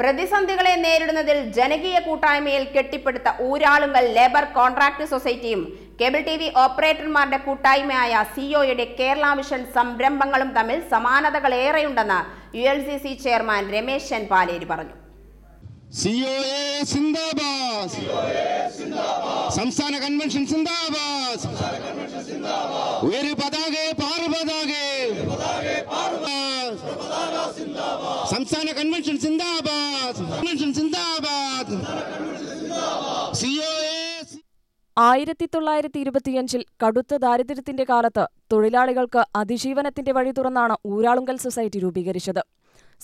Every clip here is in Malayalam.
പ്രതിസന്ധികളെ നേരിടുന്നതിൽ ജനകീയ കൂട്ടായ്മയിൽ കെട്ടിപ്പടുത്ത ഊരാളുങ്കൽ ലേബർ കോൺട്രാക്ട് സൊസൈറ്റിയും കേബിൾ ടി വി ഓപ്പറേറ്റർമാരുടെ കൂട്ടായ്മയായ സിഒയുടെ കേരള മിഷൻ സംരംഭങ്ങളും തമ്മിൽ സമാനതകളേറെയുണ്ടെന്ന് U L C C chairman Rameshan Paleri പറഞ്ഞു സംസ്ഥാന കൺവെൻഷൻ സിന്ദാബാസ് ഒരു പതാകെ പാർപതാകെ സംസ്ഥാന കൺവെൻഷൻ സിന്ദാബാദ് കൺവെൻഷൻ സിന്ദാബാദ് ആയിരത്തി തൊള്ളായിരത്തി ഇരുപത്തിയഞ്ചിൽ കടുത്ത ദാരിദ്ര്യത്തിന്റെ കാലത്ത് തൊഴിലാളികൾക്ക് അതിജീവനത്തിന്റെ വഴി തുറന്നാണ് ഊരാളുങ്കൽ സൊസൈറ്റി രൂപീകരിച്ചത്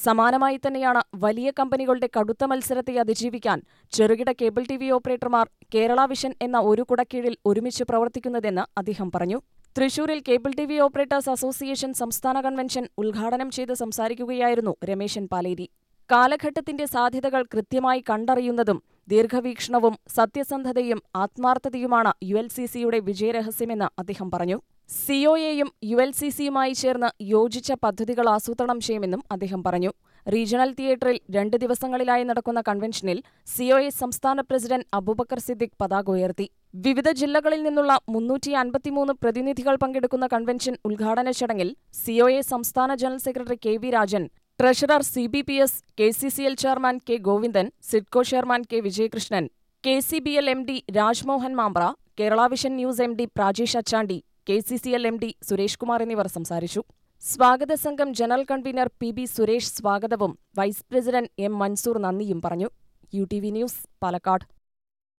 സമാനമായി തന്നെയാണ് വലിയ കമ്പനികളുടെ കടുത്ത മത്സരത്തെ അതിജീവിക്കാൻ ചെറുകിട കേബിൾ ടി വി ഓപ്പറേറ്റർമാർ കേരള വിഷൻ എന്ന ഒരു കുടക്കീഴിൽ ഒരുമിച്ച് പ്രവർത്തിക്കുന്നതെന്ന് അദ്ദേഹം പറഞ്ഞു തൃശൂരിൽ cable T V operators association സംസ്ഥാന കൺവെൻഷൻ ഉദ്ഘാടനം ചെയ്ത് സംസാരിക്കുകയായിരുന്നു രമേശൻ പാലേരി കാലഘട്ടത്തിന്റെ സാധ്യതകൾ കൃത്യമായി കണ്ടറിയുന്നതും ദീർഘവീക്ഷണവും സത്യസന്ധതയും ആത്മാർത്ഥതയുമാണ് യു എൽ സി സിയുടെ വിജയരഹസ്യമെന്ന് അദ്ദേഹം പറഞ്ഞു സിഒയെയും യു എൽ സി സിയുമായി ചേർന്ന് യോജിച്ച പദ്ധതികൾ ആസൂത്രണം ചെയ്യുമെന്നും അദ്ദേഹം പറഞ്ഞു റീജിയണൽ തിയേറ്ററിൽ രണ്ട് ദിവസങ്ങളിലായി നടക്കുന്ന കൺവെൻഷനിൽ സിഒഎ സംസ്ഥാന പ്രസിഡന്റ് അബൂബക്കർ സിദ്ദിഖ് പതാക ഉയർത്തി വിവിധ ജില്ലകളിൽ നിന്നുള്ള മുന്നൂറ്റി അൻപത്തിമൂന്ന് പ്രതിനിധികൾ പങ്കെടുക്കുന്ന കൺവെൻഷൻ ഉദ്ഘാടന ചടങ്ങിൽ സിഒഎ സംസ്ഥാന general secretary K V Rajan treasurer C B P S K C C L chairman K Govindan SIDCO chairman K Vijayakrishnan K C B L M D Rajmohan Mambra Kerala vision news M D Prajesh Achandy K C C L M D Suresh Kumar എന്നിവർ സംസാരിച്ചു സ്വാഗത സംഘം general convener P B Suresh സ്വാഗതവും വൈസ് പ്രസിഡന്റ് എം മൻസൂർ നന്ദിയും പറഞ്ഞു U T V news Palakkad